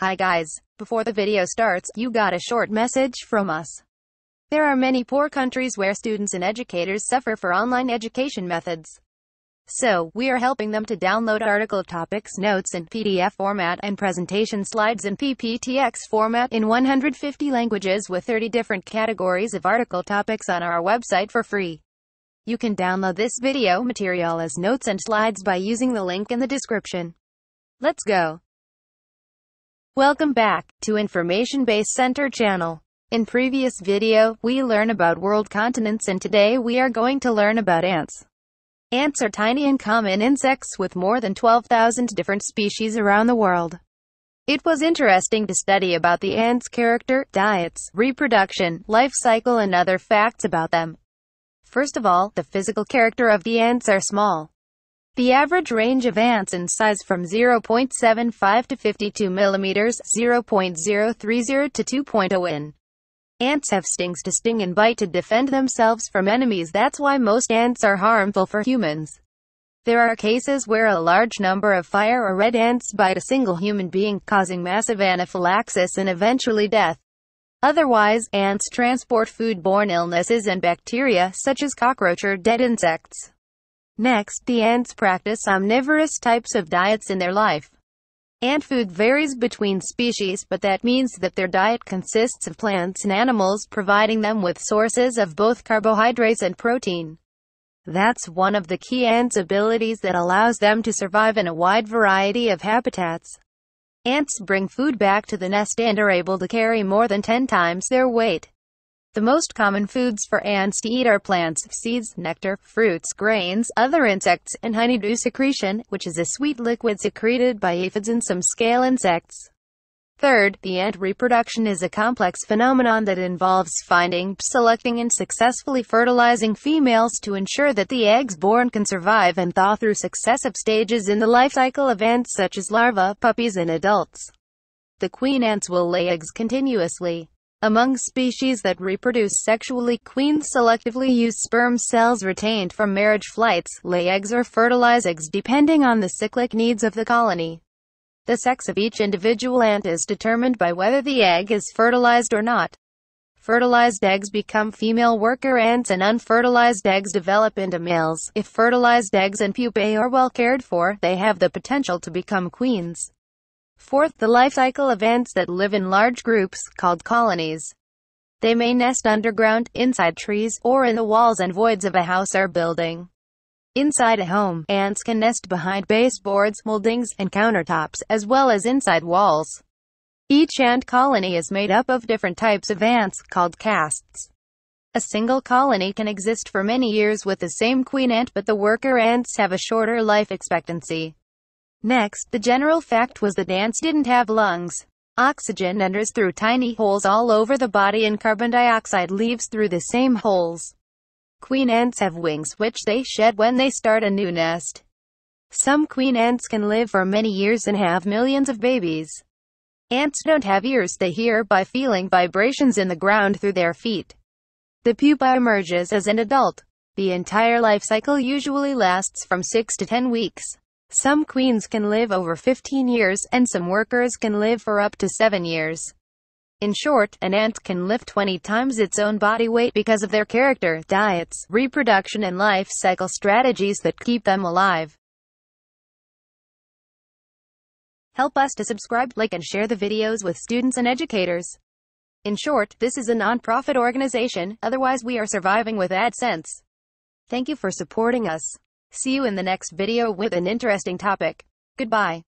Hi guys, before the video starts, you got a short message from us. There are many poor countries where students and educators suffer for online education methods. So, we are helping them to download article topics, notes in PDF format, and presentation slides in PPTX format in 150 languages with 30 different categories of article topics on our website for free. You can download this video material as notes and slides by using the link in the description. Let's go. Welcome back to Information Base Center channel. In previous video, we learn about world continents and today we are going to learn about ants. Ants are tiny and common insects with more than 12,000 different species around the world. It was interesting to study about the ants' character, diets, reproduction, life cycle and other facts about them. First of all, the physical character of the ants are small. The average range of ants in size from 0.75 to 52 millimeters, 0.030 to 2.0 in. Ants have stings to sting and bite to defend themselves from enemies that's why most ants are harmful for humans. There are cases where a large number of fire or red ants bite a single human being, causing massive anaphylaxis and eventually death. Otherwise, ants transport foodborne illnesses and bacteria, such as cockroach or dead insects. Next, the ants practice omnivorous types of diets in their life. Ant food varies between species but that means that their diet consists of plants and animals providing them with sources of both carbohydrates and protein. That's one of the key ants' abilities that allows them to survive in a wide variety of habitats. Ants bring food back to the nest and are able to carry more than 10 times their weight. The most common foods for ants to eat are plants, seeds, nectar, fruits, grains, other insects, and honeydew secretion, which is a sweet liquid secreted by aphids and some scale insects. Third, the ant reproduction is a complex phenomenon that involves finding, selecting and successfully fertilizing females to ensure that the eggs born can survive and thaw through successive stages in the life cycle of ants such as larvae, puppies and adults. The queen ants will lay eggs continuously. Among species that reproduce sexually, queens selectively use sperm cells retained from marriage flights, lay eggs or fertilize eggs depending on the cyclic needs of the colony. The sex of each individual ant is determined by whether the egg is fertilized or not. Fertilized eggs become female worker ants and unfertilized eggs develop into males. If fertilized eggs and pupae are well cared for, they have the potential to become queens. Fourth, the life cycle of ants that live in large groups, called colonies. They may nest underground, inside trees, or in the walls and voids of a house or building. Inside a home, ants can nest behind baseboards, moldings, and countertops, as well as inside walls. Each ant colony is made up of different types of ants, called castes. A single colony can exist for many years with the same queen ant but the worker ants have a shorter life expectancy. Next, the general fact was that ants didn't have lungs. Oxygen enters through tiny holes all over the body and carbon dioxide leaves through the same holes. Queen ants have wings which they shed when they start a new nest. Some queen ants can live for many years and have millions of babies. Ants don't have ears they hear by feeling vibrations in the ground through their feet. The pupa emerges as an adult. The entire life cycle usually lasts from 6 to 10 weeks. Some queens can live over 15 years, and some workers can live for up to 7 years. In short, an ant can lift 20 times its own body weight because of their character, diets, reproduction and life cycle strategies that keep them alive. Help us to subscribe, like and share the videos with students and educators. In short, this is a non-profit organization, otherwise we are surviving with AdSense. Thank you for supporting us. See you in the next video with an interesting topic. Goodbye.